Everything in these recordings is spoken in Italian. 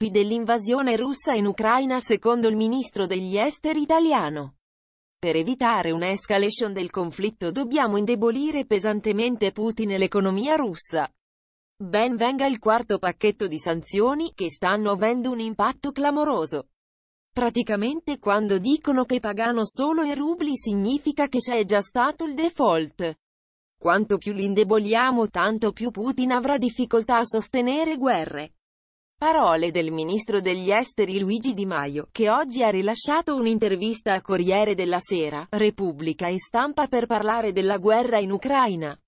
colpi dell'invasione russa in Ucraina secondo il ministro degli esteri italiano. Per evitare un'escalation del conflitto dobbiamo indebolire pesantemente Putin e l'economia russa. Ben venga il quarto pacchetto di sanzioni, che stanno avendo un impatto clamoroso. Praticamente quando dicono che pagano solo i rubli significa che c'è già stato il default. Quanto più li indeboliamo tanto più Putin avrà difficoltà a sostenere guerre. Parole del ministro degli esteri Luigi Di Maio, che oggi ha rilasciato un'intervista a Corriere della Sera, Repubblica e Stampa per parlare della guerra in Ucraina.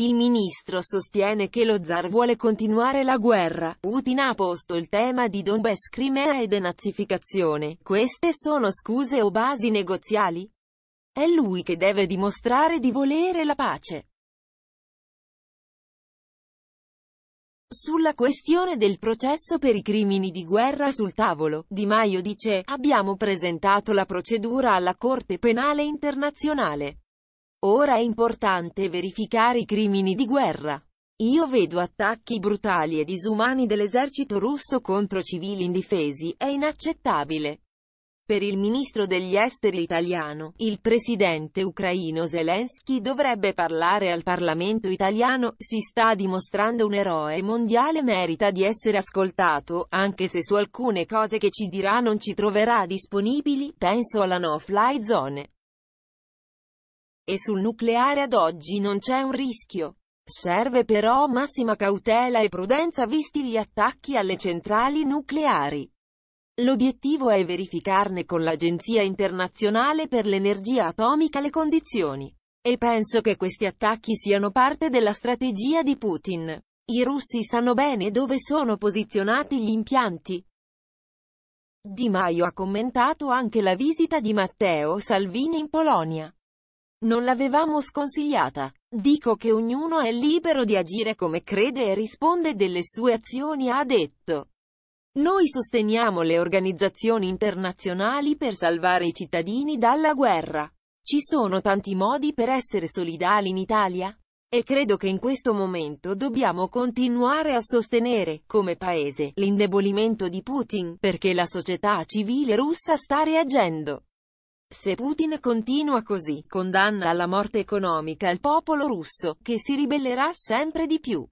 Il ministro sostiene che lo zar vuole continuare la guerra. Putin ha posto il tema di Donbass, Crimea e denazificazione. Queste sono scuse o basi negoziali? È lui che deve dimostrare di volere la pace. Sulla questione del processo per i crimini di guerra sul tavolo, Di Maio dice, abbiamo presentato la procedura alla Corte Penale Internazionale. Ora è importante verificare i crimini di guerra. Io vedo attacchi brutali e disumani dell'esercito russo contro civili indifesi, è inaccettabile. Per il ministro degli esteri italiano, il presidente ucraino Zelensky dovrebbe parlare al Parlamento italiano, si sta dimostrando un eroe mondiale merita di essere ascoltato, anche se su alcune cose che ci dirà non ci troverà disponibili, penso alla no-fly zone. E sul nucleare ad oggi non c'è un rischio. Serve però massima cautela e prudenza visti gli attacchi alle centrali nucleari. L'obiettivo è verificarne con l'Agenzia internazionale per l'energia atomica le condizioni. E penso che questi attacchi siano parte della strategia di Putin. I russi sanno bene dove sono posizionati gli impianti. Di Maio ha commentato anche la visita di Matteo Salvini in Polonia. Non l'avevamo sconsigliata. Dico che ognuno è libero di agire come crede e risponde delle sue azioni, ha detto. Noi sosteniamo le organizzazioni internazionali per salvare i cittadini dalla guerra. Ci sono tanti modi per essere solidali in Italia e credo che in questo momento dobbiamo continuare a sostenere, come paese, l'indebolimento di Putin, perché la società civile russa sta reagendo. Se Putin continua così, condanna alla morte economica il popolo russo, che si ribellerà sempre di più.